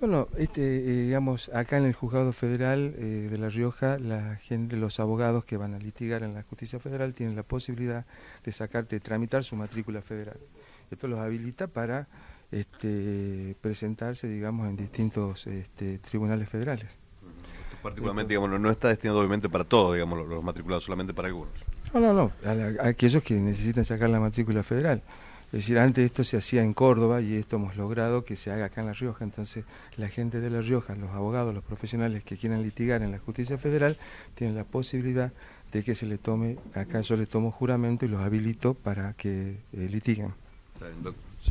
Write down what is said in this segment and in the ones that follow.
Bueno, este, eh, digamos, acá en el juzgado federal eh, de La Rioja, la gente, los abogados que van a litigar en la justicia federal tienen la posibilidad de sacarte, tramitar su matrícula federal. Esto los habilita para este, presentarse, digamos, en distintos este, tribunales federales. particularmente, digamos, no está destinado obviamente para todos, digamos, los, matriculados, solamente para algunos. No, no, no, aquellos que necesitan sacar la matrícula federal. Es decir, antes esto se hacía en Córdoba y esto hemos logrado que se haga acá en La Rioja. Entonces, la gente de La Rioja, los abogados, los profesionales que quieran litigar en la justicia federal, tienen la posibilidad de que se le tome, acá yo le tomo juramento y los habilito para que litigan eh, litiguen.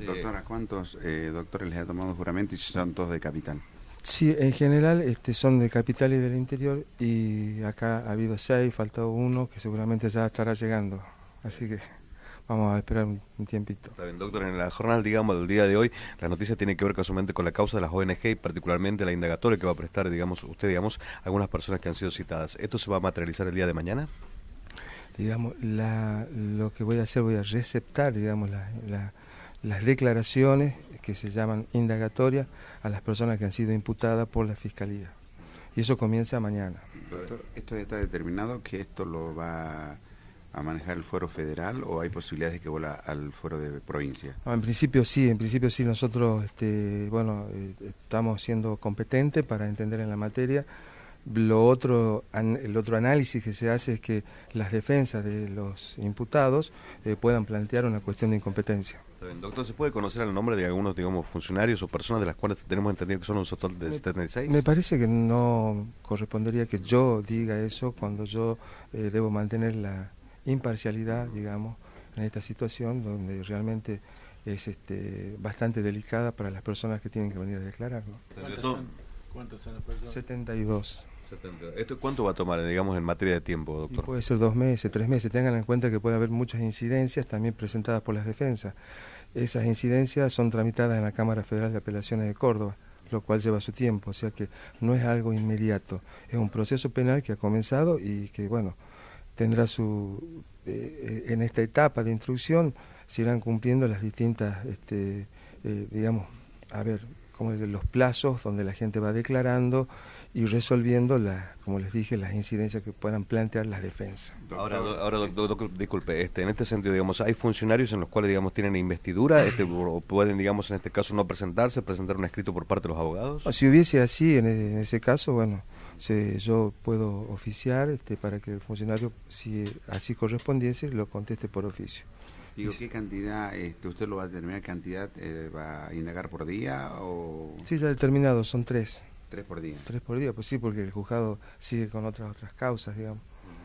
Doctora, ¿cuántos eh, doctores les ha tomado juramento y si son todos de capital? Sí, en general este, son de capital y del interior y acá ha habido seis, faltado uno que seguramente ya estará llegando. Así que... Vamos a esperar un, tiempito. doctor, en la jornada, digamos, del día de hoy, la noticia tiene que ver casualmente con la causa de las ONG y particularmente la indagatoria que va a prestar, digamos, usted, digamos, algunas personas que han sido citadas. ¿Esto se va a materializar el día de mañana? Digamos, lo que voy a hacer, voy a receptar, digamos, las declaraciones que se llaman indagatorias a las personas que han sido imputadas por la Fiscalía. Y eso comienza mañana. Doctor, ¿esto ya está determinado que esto lo va a manejar el fuero federal o hay posibilidades de que vuela al fuero de provincia? en principio sí, en principio sí, nosotros este, bueno, eh, estamos siendo competentes para entender en la materia. Lo otro, el otro análisis que se hace es que las defensas de los imputados eh, puedan plantear una cuestión de incompetencia. Doctor, ¿se puede conocer el nombre de algunos, digamos, funcionarios o personas de las cuales tenemos entendido que son un total de 76? Me parece que no correspondería que yo diga eso cuando yo eh, debo mantener la, imparcialidad, digamos, en esta situación donde realmente es este, bastante delicada para las personas que tienen que venir a declararlo. son, las personas? 72. ¿Esto cuánto va a tomar, digamos, en materia de tiempo, doctor? puede ser dos meses, tres meses. Tengan en cuenta que puede haber muchas incidencias también presentadas por las defensas. Esas incidencias son tramitadas en la Cámara Federal de Apelaciones de Córdoba lo cual lleva su tiempo, o sea que no es algo inmediato, es un proceso penal que ha comenzado y que, bueno, tendrá su, eh, eh, en esta etapa de instrucción, se irán cumpliendo las distintas, este, eh, digamos, a ver, como los plazos donde la gente va declarando y resolviendo, las, como les dije, las incidencias que puedan plantear las defensas. Ahora, ahora doctor, disculpe, este, en este sentido, digamos, hay funcionarios en los cuales, digamos, tienen investidura, este, pueden, digamos, en este caso no presentarse, presentar un escrito por parte de los abogados. Si hubiese así, en ese caso, bueno, se, yo puedo oficiar este, para que el funcionario, si así correspondiese, lo conteste por oficio. Digo, ¿qué cantidad, este, usted lo va a determinar, cantidad eh, va a indagar por día o...? Sí, ya determinado, son tres. ¿Tres por día? Tres por día, pues sí, porque el juzgado sigue con otras otras causas, digamos.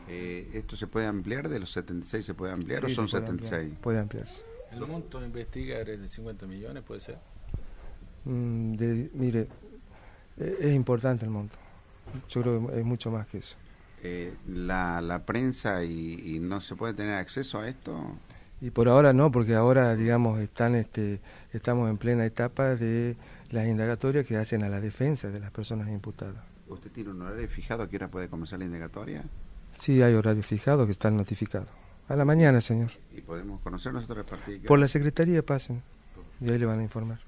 Eh, ¿Esto se puede ampliar? ¿De los 76 se puede ampliar o son 76? puede ampliarse. ¿El monto a investigar es de 50 millones, puede ser? Mm, mire, e, es importante el monto. Yo creo que es mucho más que eso. Eh, la, la, prensa y, no se puede tener acceso a esto? Y por ahora no, porque ahora, digamos, están, este, estamos en plena etapa de las indagatorias que hacen a la defensa de las personas imputadas. ¿Usted tiene un horario fijado a qué puede comenzar la indagatoria? Sí, hay horario fijados que están notificados. A la mañana, señor. ¿Y podemos conocer nosotros el partido? Por la Secretaría pasen, y ahí le van a informar.